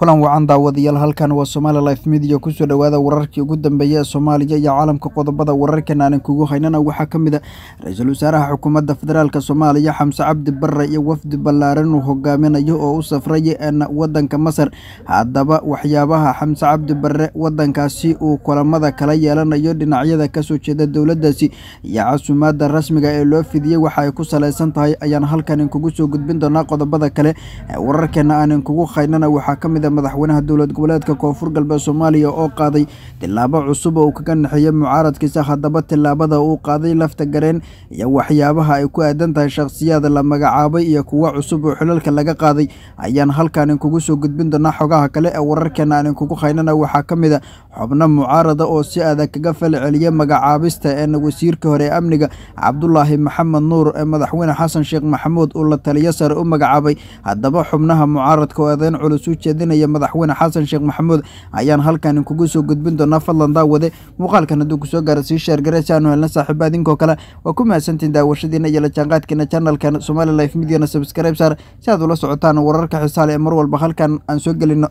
kulan wacan daawadayaal halkan waa somaali life midiya kusoo dhowaada wararkii ugu dambeeya ee soomaaliya iyo caalamka qodobada wararkan aanan kugu haynana waxaa ka mid a ah ra-iisul wasaaraha xukuumadda federaalk soomaaliya xamse cabdi barre iyo wafdi ballaaran uu hogaaminayo oo u safray wadanka masar haddaba waxyaabaha xamse cabdi barre wadankaasi uu kulamada kala yeelanayo dhinacyada kasoo jeeda dowladdaasi iyo casumaadda rasmiga ah ee loo fidiyey waxa ay ku salaysan tahay ayaan halkan inkugu soo gudbin doonaa qodobada kale ee wararkeena aanan kugu haynana waxaa ka mid a ah madaxweynaha dowlad goboleedka koonfur galbeed soomaaliya oo qaaday tillaabo cusub oo uu kaga naxiyey mucaaradkiisa haddaba tillaabada uu qaaday lafta gareen iyo waxyaabaha ay ku aadan tahay shakhsiyaad la magacaabay iyo kuwa cusub oo xilalka laga qaaday ayaan halkan kugu soo gudbin doonaa xogaha kale ee wararkeena aan inkugu khaynana waxaa ka mid a ah xubno mucaarada oo si adag kaga falceliyay magacaabista een wasiirka hore ee amniga cabdulaahi maxamed nuur ee madaxweyne xasan sheekh maxamuud uu la taliyo sare u magacaabay haddaba xubnaha mucaaradka oo adeen culus u jeedinaya iyo madaxweyne xasan sheekh maxamuud ayaan halkan kugu soo gudbin doonaa fadlan daawade muuqaalkan hadduu kusoo gaaro sii sheer sheergareysa aanu helna saaxiiba idinkoo kale waa ku mahadsantiin daawashadiina iyo la jaanqaadkiina channelkan somali life midiyana subscribe saar si aad ula socotaan wararka xisaale ee mar walba halkan aan soo gelino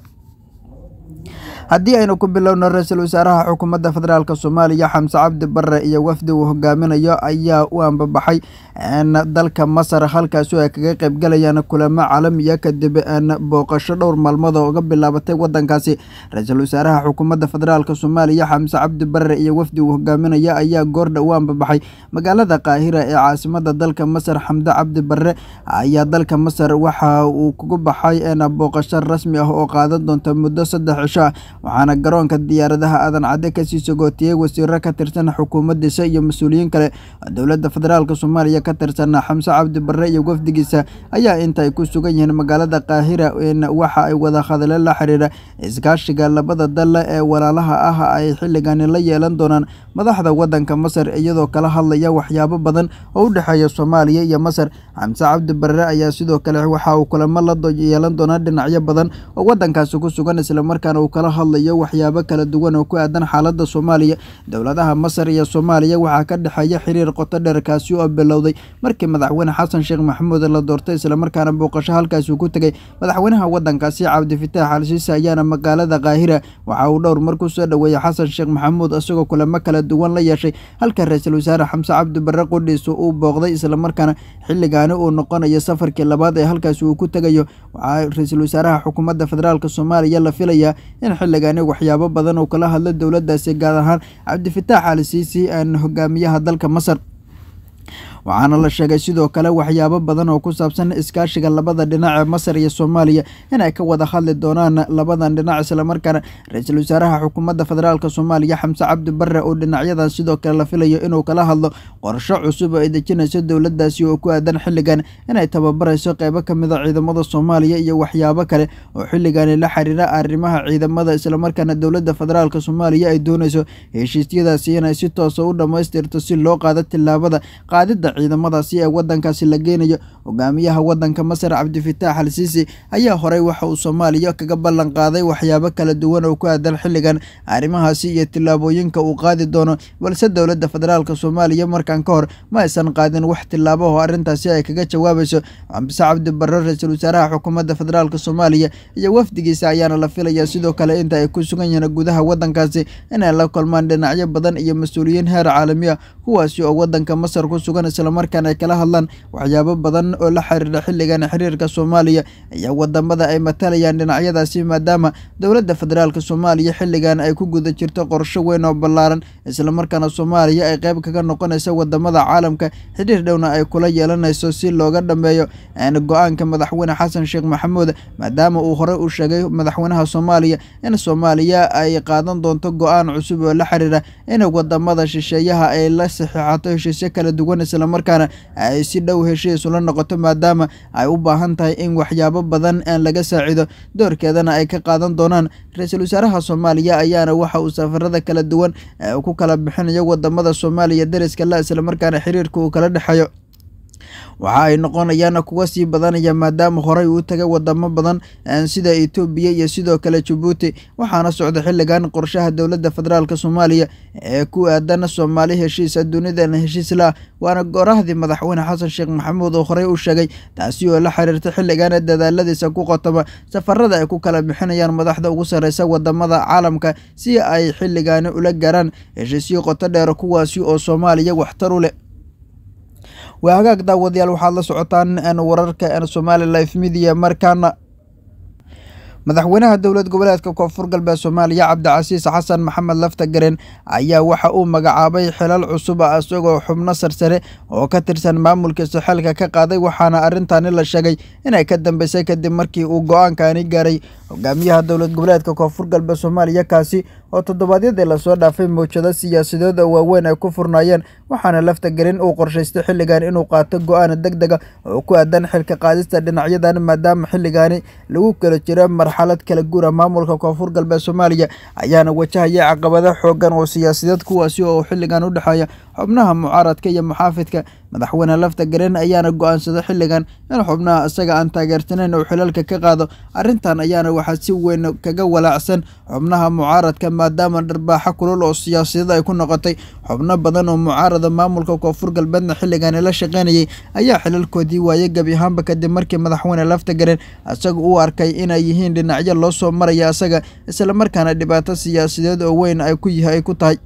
haddii aynu ku bilowno ra-iisul wasaaraha xukuumadda federaalk soomaaliya xamse cabdi bare iyo wafdi uu hogaaminayo ayaa u ambabaxay dalka masar halkaas ay kaga qeybgalayaan kulamo caalamiya kadib booqasho dhowr maalmood oo uga bilaabatay wadankaasi ra-iisul wasaaraha xukuumadda federaalk soomaaliya xamse cabdi bare iyo wafdi uu hogaaminayo ayaa goordha u ambabaxay magaalada qaahira ee caasimada dalka masar xamde cabdi bare ayaa dalka masar waxa uu kugu baxay booqasho rasmi ah oo qaadan doonta muddo saddex cisho ah waxaana garoonka diyaaradaha aadan cadde kasii sagootiyey wasiirro ka tirsan xukuumadda iyo mas-uuliyiin kale oo dowladda federaalk soomaaliya ka tirsan xamse cabdi iyo wafdigiisa ayaa inta ay ku sugan yihiin magaalada kaahira waxa ay wada wadahadale la xiriira iskaashiga labada dalle ee walaalaha ah ay xilligani la yeelan doonaan madaxda wadanka masar iyadoo kala hadlaya waxyaabo badan oo u dhexeeya soomaaliya iyo masar xamse cabdi ayaa sidoo kale waxa uu kulamo la yeelan doonaa dhinacyo badan oo wadankaasi ku sugan islamarkaana uu kala hadla hadlayo waxyaabo kala duwan oo ku aadan xaaladda soomaaliya dowladaha masar iyo soomaaliya waxaa ka dhexeeya xiriir qoto dheer kaasi oo bilowday markii madaxweyne xasan sheekh maxamuud la doortay islamarkaana booqasho halkaasi ku tegay madaxweynaha wadankaasi cabdifitaax alsiise ayaana magaalada kaahira waxa uu dhowr mar kusoo soo dhoweeyey xasan sheekh maxamuud isagoo kulamo kala duwan la yeeshay halka ra-iisul wasaare xamse cabdi barre qudhiis uu booqday islamarkaana xilligaani uu noqonayo safarkii labaad ee halkaasi uu ku tegayo waxaa ra-iisul wasaaraha xukuumadda federaalk soomaaliya la filayaa in xilliga dhagaanay waxyaabo badan oo kala hadla dowladdaasi gaar ahaan cabdifitaax al siisi aan hogaamiyaha dalka masar waxaana la sheegay sidoo kale waxyaabo badan oo ku saabsan iskaashiga labada dhinac ee masar iyo soomaaliya inay ka wada hadli doonaan labadan dhinac islamarkaana ra-iisul wasaaraha xukuumadda federaalk soomaaliya xamse cabdi barre oo dhinacyadan sidoo kale la filayo inuu kala hadlo qorsho cusub oo ay dejinayso dowladaasi oo ku aadan xilligan inay tababarayso qeybo ka mid a ah ciidamada soomaaliya iyo waxyaabo kale oo xilligani la xiriira arrimaha ciidamada islamarkaana dowladda federaalk soomaaliya ay doonayso heshiisyadaasi inay si toosa ah u dhammaystirto si loo qaado tilaabada qaadida ciidamada si ay waddankaasi la geynayo hogaamiyaha wadanka masar cabdifitaax al siisi ayaa horey waxa uu soomaaliya kaga ballan qaaday waxyaabo kala duwan oo ku aadan xilligan arrimahaasi iyo tillaabooyinka uu qaadi doono balse dowladda federaalk soomaaliya markan ka hor ma aysan qaadin wax tillaabo oo arrintaasi ay kaga jawaabayso xamse cabdi ra-iisul wasaaraha xukuumadda federaalk soomaaliya iyo wafdigiisa ayaana la filayaa sidoo kale inta ay ku sugan yihiin gudaha wadankaasi inay la kulmaan dhinacyo badan iyo mas-uuliyiin heer caalami kuwaasi oo wadanka masar ku sugan islamarkaan ay kala hadlaan waxyaabo badan oo la xiriira xilligan xiriirka soomaaliya ayaa wadamada ay matalayaan dhinacyadaasi maadaama dowladda federaalka soomaaliya xilligan ay ku guda jirto qorsho weyn oo ballaaran islamarkaana soomaaliya ay qeyb kaga noqonaysa wadamada caalamka xidhiir dhowna ay kula yeelanayso si looga dhameeyo go-aanka madaxweyne xasan sheekh maxamuud maadaama uu horey u sheegay madaxweynaha soomaaliya in soomaaliya ay qaadan doonto go-aan cusub oo la xiriira in wadamada shisheeyaha ay la saxiixato heshiisyo kala duwan islamarkaana ay si dhow heshiis ula noqo noqoto maadaama ay u baahan tahay in waxyaabo badan aan laga saacido doorkeedana ay ka qaadan doonaan ra-iisul wasaaraha soomaaliya ayaana waxa uu safarada kala duwan eh, ku kala bixinayo wadamada soomaaliya dariska la islamarkaana xiriirka uu kala dhexeeyo waxa ay noqonayaana kuwa sii badanaya maadaama horey uu tagay wadamo badan sida etoobiya iyo sidoo kale jabuuti waxaana socda xilligan qorshaha dowladda federaalk soomaaliya ee ku aadan soomaali heshiisa dunidana heshiisla waana goorahdii madaxweyne xasan sheekh maxamuud oo horey u sheegay taasi oo la xiriirta xilligan dadaaladiisa ku qotoma safarada ay ku kala bixinayaan madaxda ugu sarreysa wadamada caalamka si ay xilligaani ula gaaraan heshiisyo qoto dheer kuwaasi oo soomaaliya waxtaru leh waa hagaag daawadayaal waxaad la socotaan wararka somali life media markaana madaxweynaha dowlad goboleedka koonfur galbeed soomaaliya cabdicasiis xasan maxamed lafta gareen ayaa waxa uu magacaabay xilal cusub isagoo xubno sarsare oo ka tirsan maamulka saxeelka ka qaaday waxaana arrintani la sheegay inay ka dambeysay kadib markii uu go-aankani gaaray hogaamiyaha dowlad goboleedka koonfur galbeed soomaaliya kaasi oo toddobaadyadii lasoo dhaafay mawjado siyaasadooda waaweyn ay ku furnaayeen waxaana lafta gelin uu qorshaystay xilligan inuu qaato go-aan dega oo ku aadan xilka qaadista dhinacyadan maadaama xilligaani lagu kala jiro marxalad kala guura ah maamulka koonfur galbeed soomaaliya ayaana wajahaya caqabado xooggan oo siyaasadeed kuwaasi oo xilligan u dhexeeya xubnaha mucaaradka iyo muxaafidka madaxweyne lafta gareen ayaana go'aansaday xilligan in xubnaha isaga aan taageersanayn uu xilalka ka qaado arrintan ayaana waxaa si weyn kaga walaacsan xubnaha mucaaradka maadaama dharbaaxo kulul oo siyaasadeed ay ku noqotay xubno badan oo mucaarada maamulka koonfur galbeedna xilligan ila shaqaynayay ayaa xilalkoodii waaye gebi ahaanba kadib markii madaxweyne lafta gareen isaga uu arkay inay yihiin dhinacyo loo soo maraya isaga isla markaana dhibaato siyaasadeed oo weyn ku ay ku tahay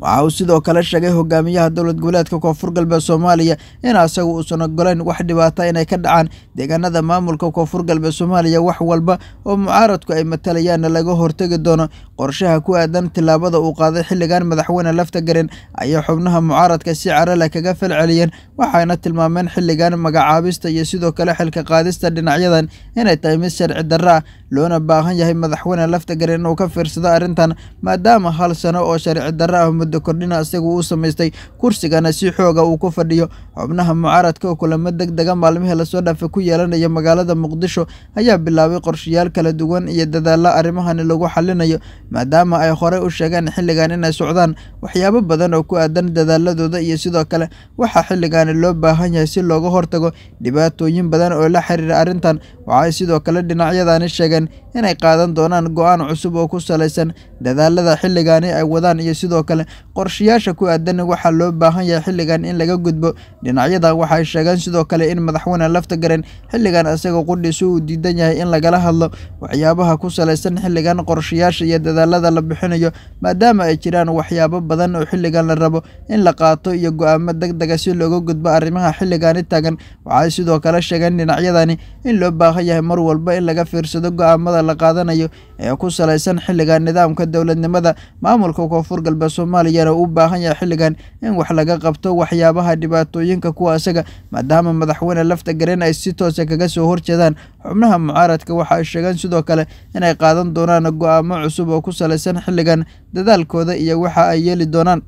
waxa uu sidoo kale sheegay hogaamiyaha dowlad goboleedka koonfur galbeed soomaaliya in asagu uusan ogoleyn wax dhibaata inay ka dhacaan deegaanada maamulka koonfur galbeed soomaaliya wax walba oo mucaaradku ay matalayaanna laga hortegi doono qorshaha ku aadan tillaabada uu qaaday xilligan madaxweyne lafta garin ayaa xubnaha mucaaradka si carale kaga falceliyeen waxayna tilmaameen xilligan magacaabista iyo sidoo kale xilka qaadista dhinacyadan inay tahay mid sharci darra ah loona baahan yahay madaxweyne laftagaren inuu ka fiirsado arrintan maadaama hal sano oo sharci darra dhaqdhaqaaqyada ahmedda kordhina isagu u samaystay kursigana si xooga uu ku fadhiyo xubnaha mucaaradka oo kulamo degdega maalmihii lasoo dhaafa ku yeelanaya magaalada muqdisho ayaa bilaabay qorshayaal kala duwan iyo dadaalo arrimahani lagu xalinayo maadaama ay horey u sheegeen xilligan inay socdaan waxyaabo badan oo ku aadan dadaaladooda iyo sidoo kale waxaa xilligaani loo baahan yahay si looga hortago dhibaatooyin badan oo la xiriira arrintan waxay sidoo kale dhinacyadani sheegeen inay qaadan doonaan go-aan cusub oo ku salaysan dadaalada xilligaani ay wadaan iyo sidoo kale qorshayaasha ku aadanna waxaa loo baahan yahay xilligan in laga gudbo dhinacyada waxay sheegeen sidoo kale in madaxweyne lafta garen xilligan isaga qudhiisu uu diidan yahay in lagala hadlo waxyaabaha ku salaysan xilligan qorshayaasha iyo dadaalada la bixinayo maadaama ay jiraan waxyaabo badan oo xilligan la rabo in la qaato iyo go-aamo deg ah si looga gudbo arrimaha xilligani taagan waxay sidoo kale sheegeen dhinacyadani in loo baahan yahay mar walba in laga fiirsado go-aamada la qaadanayo ee ku salaysan xilligan nidaamka dowladnimada maamulka koonfur galbeed soomaaliyana uu baahan yahay xilligan in wax laga qabto waxyaabaha dhibaatooyinka kuwa isaga maadaama madaxweyne lafta garen ay si toose ah kaga soo horjeedaan xubnaha mucaaradka waxa ay sheegeen sidoo kale inay qaadan doonaan go-aamo cusub oo ku salaysan xilligan dadaalkooda iyo waxa ay yeeli doonaan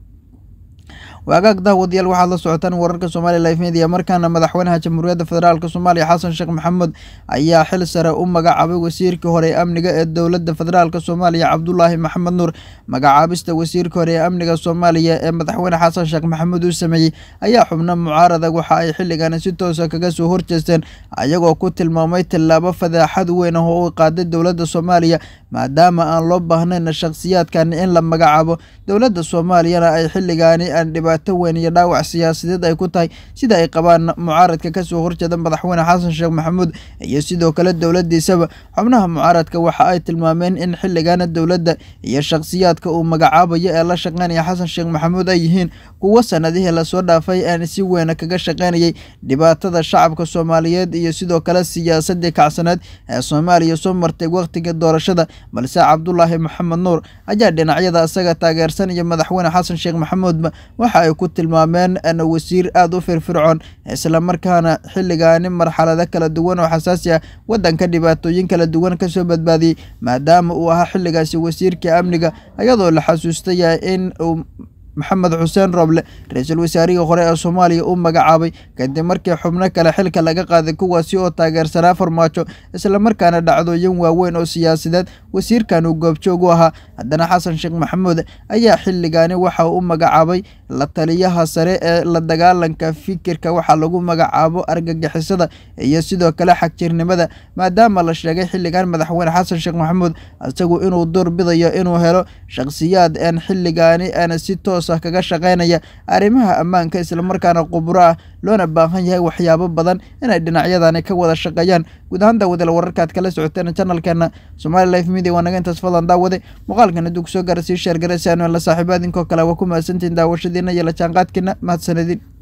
waagaag daawadayaal waxaad la socotaan wararka somaaliya life media markaana madaxweynaha jamhuuriyadda federaalk soomaaliya xasan sheekh maxamuud ayaa xil sare u magacaabay wasiirka hore ee amniga ee dowladda federaalk soomaaliya cabdulaahi maxamed nuur magacaabista wasiirka hore ee amniga soomaaliya ee madaxweyne xasan sheekh maxamuud uu sameeyey ayaa xubno mucaarada waxa ay xilligani si toosa ah kaga soo horjeesteen ayagoo ku tilmaamay tillaabo fadaaxad weyn ah oo u qaaday dowladda soomaaliya maadaama aan loo baahnayna shakhsiyaadkani in la magacaabo dowladda soomaaliyana ay xilligaani aan dhibaato weyn iyo dhaawac siyaasadeed ay ku tahay sida ay qabaan mucaaradka kasoo horjeeda madaxweyne xasan sheekh maxamuud iyo sidoo kale dowladdiisaba xubnaha mucaaradka waxa ay tilmaameen in xilligaana dowladda iyo shakhsiyaadka uu magacaabayo ee la shaqeynaya xasan sheekh maxamuud ay yihiin kuwo sanadihii lasoo dhaafay aan si weyna kaga shaqeynayay dhibaatada shacabka soomaaliyeed iyo sidoo kale siyaasadii kacsaneed ee soomaaliya soo martay wakhtiga doorashada balse cabdulaahi maxamed nuur ayaa dhinacyada isaga taageersan iyo madaxweyne xasan sheekh maxamuudba waxa ay ku tilmaameen wasiir aada u firfircoon islamarkaana xilligaani marxalado kala duwan oo xasaasi ah waddanka dhibaatooyin kala duwan kasoo badbaadiyey maadaama uu ahaa xilligaasi wasiirka amniga iyadoo la xasuustaya in uu maxamed xuseen roble ra-iisul wasaarihii hore ee soomaaliya uu magacaabay kadib markii xubno kale xilka laga qaaday kuwaasi oo taageersanaa farmaajo islamarkaana dhacdooyin waaweyn oo siyaasadeed wasiirkan uu goobjoog u ahaa haddana xasan sheekh maxamuud ayaa xilligaani waxa uu magacaabay la taliyaha sare ee la dagaalanka fikirka waxaa lagu magacaabo argagixisada iyo sidoo kale xagjirnimada maadaama la sheegay xilligan madaxweyne xasan sheekh maxamuud isagu inuu door bidayo inuu helo shakhsiyaad aan xilligaani aan si toos toos ah kaga shaqeynaya arrimaha ammaanka islamarkaana quburo ah loona baahan yahay waxyaabo badan inay dhinacyadani ka wada shaqeeyaan guud ahaanta wadala wararkaad kala socoteen janalkeena somaali life media waa naga intaas fadlan daawade muuqaalkan hadduu kusoo gaara sii sheergara si aanu la saaxiibo idinkoo kale waa ku mahadsantiin daawashadiina iyo la jaanqaadkiina mahadsanidin